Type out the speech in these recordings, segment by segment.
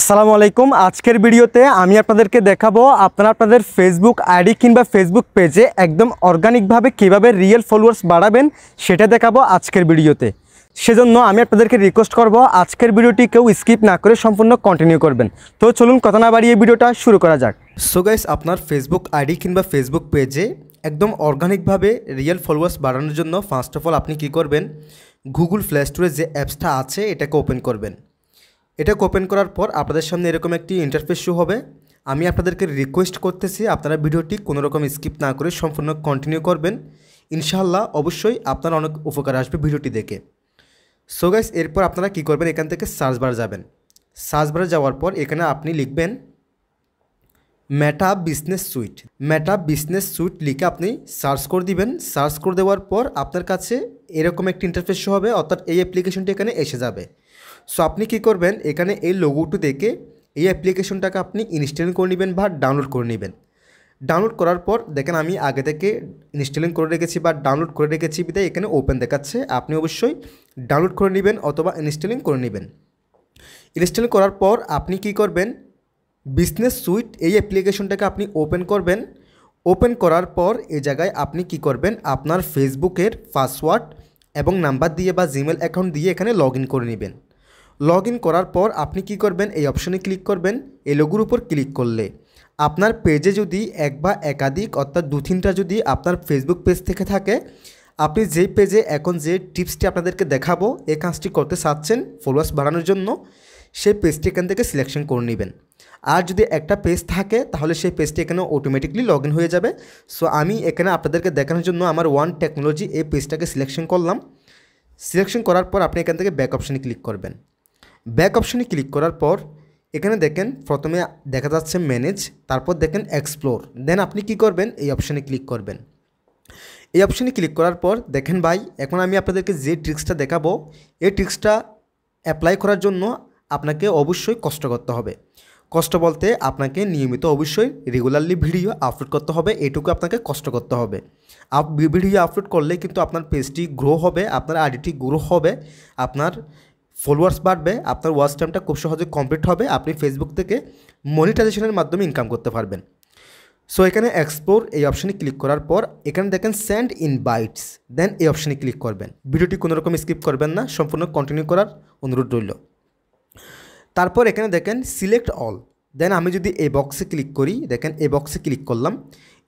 আসসালামু আলাইকুম আজকের ভিডিওতে আমি আপনাদেরকে দেখাবো আপনারা আপনাদের ফেসবুক আইডি কিংবা ফেসবুক পেজে একদম অর্গানিকভাবে কীভাবে রিয়েল ফলোয়ার্স বাড়াবেন সেটা দেখাবো আজকের ভিডিওতে সেজন্য আমি আপনাদেরকে রিকোয়েস্ট করব আজকের ভিডিওটি কেউ স্কিপ না করে সম্পূর্ণ কন্টিনিউ করবেন তো চলুন কথা না বাড়িয়ে ভিডিওটা শুরু করা যাক সো গাইস আপনার ফেসবুক আইডি কিংবা ফেসবুক পেজে একদম অর্গানিকভাবে রিয়েল ফলোয়ার্স বাড়ানোর জন্য ফার্স্ট অফ অল আপনি কি করবেন গুগল প্লে স্টোরে যে অ্যাপসটা আছে এটাকে ওপেন করবেন এটাকে ওপেন করার পর আপনাদের সামনে এরকম একটি ইন্টারফেস শু হবে আমি আপনাদেরকে রিকোয়েস্ট করতেছি আপনারা ভিডিওটি কোনো রকম স্কিপ না করে সম্পূর্ণ কন্টিনিউ করবেন ইনশাল্লাহ অবশ্যই আপনার অনেক উপকার আসবে ভিডিওটি দেখে সো গাইস এরপর আপনারা কি করবেন এখান থেকে সার্চ বার যাবেন সার্চ বার যাওয়ার পর এখানে আপনি লিখবেন Meta business suite Meta business suite লিখে আপনি সার্চ করে দিবেন সার্চ করে দেওয়ার পর আপনার কাছে এরকম একটি ইন্টারফেস হবে অর্থাৎ এই অ্যাপ্লিকেশনটি এখানে এসে যাবে সো আপনি কি করবেন এখানে এই লোগোটি দেখে এই অ্যাপ্লিকেশনটাকে আপনি ইনস্টল করে নেবেন বা ডাউনলোড করে নেবেন ডাউনলোড করার পর দেখেন আমি আগে থেকে ইনস্টলিং করে রেখেছি বা ডাউনলোড করে রেখেছি বিদায় এখানে ওপেন দেখাচ্ছে আপনি অবশ্যই ডাউনলোড করে নেবেন অথবা ইনস্টলিং করে নেবেন ইনস্টল করার পর আপনি কি করবেন বিজনেস সুইট এই অ্যাপ্লিকেশনটাকে আপনি ওপেন করবেন ওপেন করার পর এ জায়গায় আপনি কি করবেন আপনার ফেসবুকের পাসওয়ার্ড এবং নাম্বার দিয়ে বা জিমেল অ্যাকাউন্ট দিয়ে এখানে লগ করে নেবেন লগ করার পর আপনি কি করবেন এই অপশনে ক্লিক করবেন এই উপর ক্লিক করলে আপনার পেজে যদি এক বা একাধিক অর্থাৎ দু তিনটা যদি আপনার ফেসবুক পেজ থেকে থাকে আপনি যে পেজে এখন যে টিপসটি আপনাদেরকে দেখাবো এই কাজটি করতে চাচ্ছেন ফলোয়ার্স বাড়ানোর জন্য সেই পেজটি এখান থেকে সিলেকশন করে নেবেন আর যদি একটা পেজ থাকে তাহলে সেই পেজটি এখানে অটোমেটিকলি লগ হয়ে যাবে সো আমি এখানে আপনাদেরকে দেখানোর জন্য আমার ওয়ান টেকনোলজি এই পেজটাকে সিলেকশন করলাম সিলেকশন করার পর আপনি এখান থেকে ব্যাক অপশানে ক্লিক করবেন ব্যাক অপশানে ক্লিক করার পর এখানে দেখেন প্রথমে দেখা যাচ্ছে ম্যানেজ তারপর দেখেন এক্সপ্লোর দেন আপনি কি করবেন এই অপশানে ক্লিক করবেন এই অপশানে ক্লিক করার পর দেখেন ভাই এখন আমি আপনাদেরকে যে ট্রিক্সটা দেখাবো এই ট্রিক্সটা অ্যাপ্লাই করার জন্য আপনাকে অবশ্যই কষ্ট করতে হবে কষ্ট বলতে আপনাকে নিয়মিত অবশ্যই রেগুলারলি ভিডিও আপলোড করতে হবে এটুকু আপনাকে কষ্ট করতে হবে আপ ভিডিও আপলোড করলে কিন্তু আপনার পেজটি গ্রো হবে আপনার আইডিটি গ্রো হবে আপনার ফলোয়ার্স বাড়বে আপনার ওয়াচ টাইমটা খুব সহজে কমপ্লিট হবে আপনি ফেসবুক থেকে মনিটাইজেশনের মাধ্যমে ইনকাম করতে পারবেন সো এখানে এক্সপ্লোর এই অপশানে ক্লিক করার পর এখানে দেখেন স্যান্ড বাইটস দেন এই অপশানে ক্লিক করবেন ভিডিওটি কোনোরকম স্কিপ করবেন না সম্পূর্ণ কন্টিনিউ করার অনুরোধ রইল তারপর এখানে দেখেন সিলেক্ট অল দেন আমি যদি এ বক্সে ক্লিক করি দেখেন এ বক্সে ক্লিক করলাম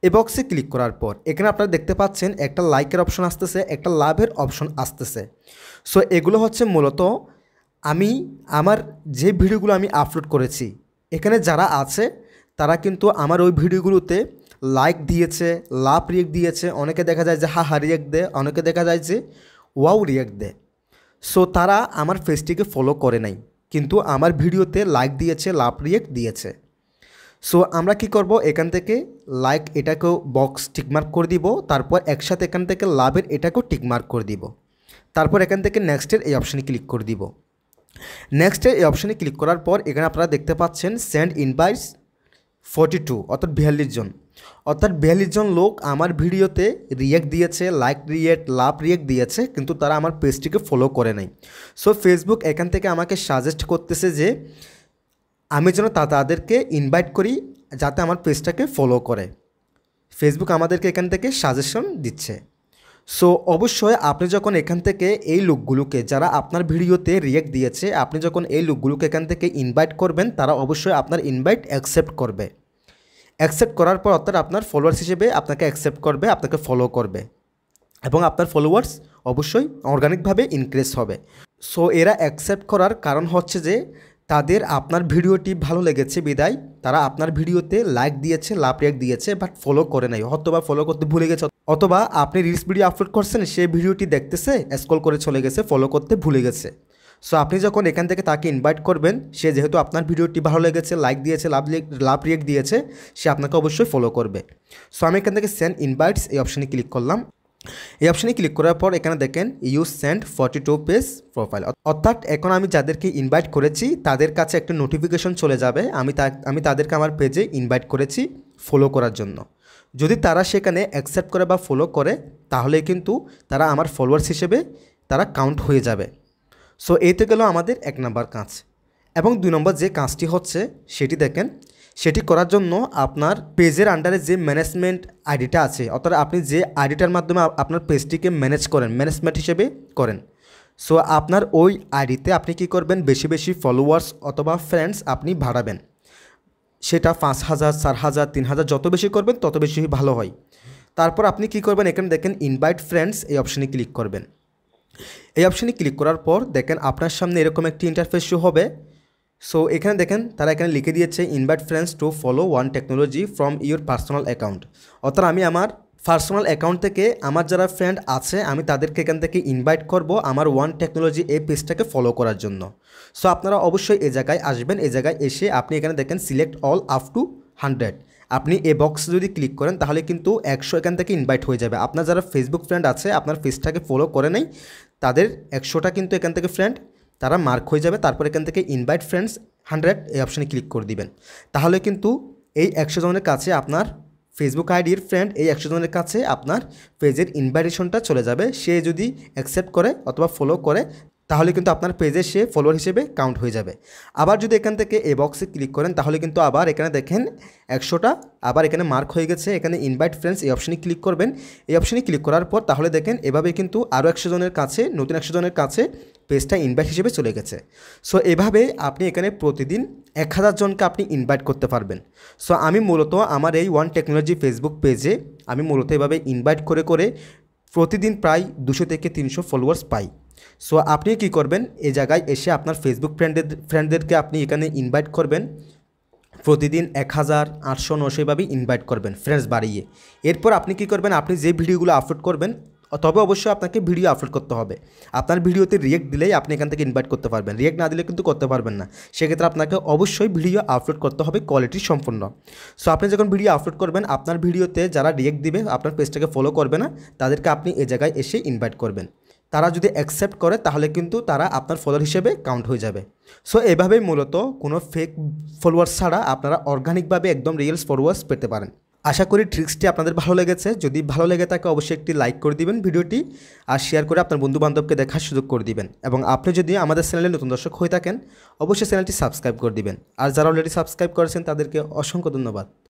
এ বক্সে ক্লিক করার পর এখানে আপনারা দেখতে পাচ্ছেন একটা লাইকের অপশন আসতেছে একটা লাভের অপশন আসতেছে সো এগুলো হচ্ছে মূলত আমি আমার যে ভিডিওগুলো আমি আপলোড করেছি এখানে যারা আছে তারা কিন্তু আমার ওই ভিডিওগুলোতে লাইক দিয়েছে লাভ রিয়েক্ট দিয়েছে অনেকে দেখা যায় যে হা হা রিয়েক্ট দেয় অনেকে দেখা যায় যে ওয়াও রিয়েক্ট দেয় সো তারা আমার ফেসটিকে ফলো করে নাই কিন্তু আমার ভিডিওতে লাইক দিয়েছে লাভ রিয়েক্ট দিয়েছে সো আমরা কি করব এখান থেকে লাইক এটাকেও বক্স টিকমার্ক করে দিব তারপর একসাথে এখান থেকে লাভের এটাকেও টিকমার্ক করে দিব তারপর এখান থেকে নেক্সটের এই অপশানে ক্লিক করে দিব নেক্সটের এই অপশানে ক্লিক করার পর এখানে আপনারা দেখতে পাচ্ছেন সেন্ড ইনভাইস ফর্টি টু অর্থাৎ বিয়াল্লিশ জন অর্থাৎ বিয়াল্লিশ জন লোক আমার ভিডিওতে রিয়েক্ট দিয়েছে লাইক রিয়েক্ট লাভ রিয়েক্ট দিয়েছে কিন্তু তারা আমার পেজটিকে ফলো করে নাই সো ফেসবুক এখান থেকে আমাকে সাজেস্ট করতেছে যে আমি যেন তা তাদেরকে ইনভাইট করি যাতে আমার পেজটাকে ফলো করে ফেসবুক আমাদেরকে এখান থেকে সাজেশন দিচ্ছে সো অবশ্যই আপনি যখন এখান থেকে এই লোকগুলোকে যারা আপনার ভিডিওতে রিয়েক্ট দিয়েছে আপনি যখন এই লোকগুলোকে এখান থেকে ইনভাইট করবেন তারা অবশ্যই আপনার ইনভাইট অ্যাকসেপ্ট করবে অ্যাকসেপ্ট করার পর অর্থাৎ আপনার ফলোয়ার্স হিসেবে আপনাকে অ্যাকসেপ্ট করবে আপনাকে ফলো করবে এবং আপনার ফলোয়ার্স অবশ্যই অর্গানিকভাবে ইনক্রিজ হবে সো এরা অ্যাকসেপ্ট করার কারণ হচ্ছে যে তাদের আপনার ভিডিওটি ভালো লেগেছে বিদায় তারা আপনার ভিডিওতে লাইক দিয়েছে লাভ রিয়াক দিয়েছে বাট ফলো করে নাই অথবা ফলো করতে ভুলে গেছে অথবা আপনি রিলস ভিডিও আপলোড করছেন সেই ভিডিওটি দেখতেছে স্কল করে চলে গেছে ফলো করতে ভুলে গেছে সো আপনি যখন এখান থেকে তাকে ইনভাইট করবেন সে যেহেতু আপনার ভিডিওটি ভালো লেগেছে লাইক দিয়েছে লাভ লাভ রিয়েক্ট দিয়েছে সে আপনাকে অবশ্যই ফলো করবে সো আমি এখান থেকে সেন্ড ইনভাইটস এই অপশানে ক্লিক করলাম এই অপশানে ক্লিক করার পর এখানে দেখেন you send forty two page profile অর্থাৎ এখন আমি যাদেরকে ইনভাইট করেছি তাদের কাছে একটা নোটিফিকেশন চলে যাবে আমি আমি তাদেরকে আমার পেজে ইনভাইট করেছি ফলো করার জন্য যদি তারা সেখানে অ্যাকসেপ্ট করে বা ফলো করে তাহলে কিন্তু তারা আমার ফলোয়ার্স হিসেবে তারা কাউন্ট হয়ে যাবে সো এইতে গেল আমাদের এক নাম্বার কাজ এবং দুই নম্বর যে কাজটি হচ্ছে সেটি দেখেন সেটি করার জন্য আপনার পেজের আন্ডারে যে ম্যানেজমেন্ট আইডিটা আছে অর্থাৎ আপনি যে আইডিটার মাধ্যমে আপনার পেজটিকে ম্যানেজ করেন ম্যানেজমেন্ট হিসেবে করেন সো আপনার ওই আইডিতে আপনি কি করবেন বেশি বেশি ফলোয়ার্স অথবা ফ্রেন্ডস আপনি ভাড়াবেন সেটা পাঁচ হাজার চার হাজার তিন হাজার যত বেশি করবেন তত বেশি ভালো হয় তারপর আপনি কি করবেন এখানে দেখেন ইনভাইট ফ্রেন্ডস এই অপশানে ক্লিক করবেন এই অপশানে ক্লিক করার পর দেখেন আপনার সামনে এরকম একটি ইন্টারফেস শো হবে সো এখানে দেখেন তারা এখানে লিখে দিয়েছে invite friends to follow One Technology from your personal account অর্থাৎ আমি আমার পার্সোনাল অ্যাকাউন্ট থেকে আমার যারা ফ্রেন্ড আছে আমি তাদেরকে এখান থেকে ইনভাইট করব আমার ওয়ান টেকনোলজি এই পেজটাকে ফলো করার জন্য সো আপনারা অবশ্যই এ জায়গায় আসবেন এ জায়গায় এসে আপনি এখানে দেখেন select all up to hundred আপনি এ বক্স যদি ক্লিক করেন তাহলে কিন্তু একশো এখান থেকে ইনভাইট হয়ে যাবে আপনার যারা ফেসবুক ফ্রেন্ড আছে আপনার পেজটাকে ফলো করে নেই তাদের একশোটা কিন্তু এখান থেকে ফ্রেন্ড তারা মার্ক হয়ে যাবে তারপর এখান থেকে ইনভাইট ফ্রেন্ডস হান্ড্রেড এই অপশানে ক্লিক করে দিবেন তাহলে কিন্তু এই একশো জনের কাছে আপনার ফেসবুক আইডির ফ্রেন্ড এই একশো জনের কাছে আপনার পেজের ইনভাইটেশনটা চলে যাবে সে যদি অ্যাকসেপ্ট করে অথবা ফলো করে তাহলে কিন্তু আপনার পেজে সে ফলোয়ার হিসেবে কাউন্ট হয়ে যাবে আবার যদি এখান থেকে এ বক্সে ক্লিক করেন তাহলে কিন্তু আবার এখানে দেখেন একশোটা আবার এখানে মার্ক হয়ে গেছে এখানে ইনভাইট ফ্রেন্ডস এই অপশানে ক্লিক করবেন এই অপশানে ক্লিক করার পর তাহলে দেখেন এভাবে কিন্তু আরও একশো জনের কাছে নতুন একশো জনের কাছে পেজটা ইনভাইট হিসেবে চলে গেছে সো এভাবে আপনি এখানে প্রতিদিন এক হাজার জনকে আপনি ইনভাইট করতে পারবেন সো আমি মূলত আমার এই ওয়ান টেকনোলজি ফেসবুক পেজে আমি মূলত এভাবে ইনভাইট করে করে প্রতিদিন প্রায় দুশো থেকে তিনশো ফলোয়ার্স পাই সো আপনি কি করবেন এ জায়গায় এসে আপনার ফেসবুক ফ্রেন্ডের ফ্রেন্ডদেরকে আপনি এখানে ইনভাইট করবেন প্রতিদিন এক হাজার আটশো নশো এভাবেই ইনভাইট করবেন ফ্রেন্ডস বাড়িয়ে এরপর আপনি কি করবেন আপনি যে ভিডিওগুলো আপলোড করবেন তবে অবশ্যই আপনাকে ভিডিও আপলোড করতে হবে আপনার ভিডিওতে রিয়েক্ট দিলেই আপনি এখান থেকে ইনভাইট করতে পারবেন রিয়েক্ট না দিলে কিন্তু করতে পারবেন না সেক্ষেত্রে আপনাকে অবশ্যই ভিডিও আপলোড করতে হবে কোয়ালিটি সম্পূর্ণ সো আপনি যখন ভিডিও আপলোড করবেন আপনার ভিডিওতে যারা রিয়েক্ট দিবে আপনার পেজটাকে ফলো করবে না তাদেরকে আপনি এ জায়গায় এসে ইনভাইট করবেন তারা যদি অ্যাকসেপ্ট করে তাহলে কিন্তু তারা আপনার ফলোয়ার হিসেবে কাউন্ট হয়ে যাবে সো এভাবেই মূলত কোনো ফেক ফলোয়ার্স ছাড়া আপনারা অর্গানিকভাবে একদম রিয়েলস ফলোয়ার্স পেতে পারেন আশা করি ট্রিক্সটি আপনাদের ভালো লেগেছে যদি ভালো লেগে থাকে অবশ্যই একটি লাইক করে দিবেন ভিডিওটি আর শেয়ার করে আপনার বন্ধু বান্ধবকে দেখার সুযোগ করে দিবেন এবং আপনি যদি আমাদের চ্যানেলে নতুন দর্শক হয়ে থাকেন অবশ্যই চ্যানেলটি সাবস্ক্রাইব করে দিবেন আর যারা অলরেডি সাবস্ক্রাইব করেছেন তাদেরকে অসংখ্য ধন্যবাদ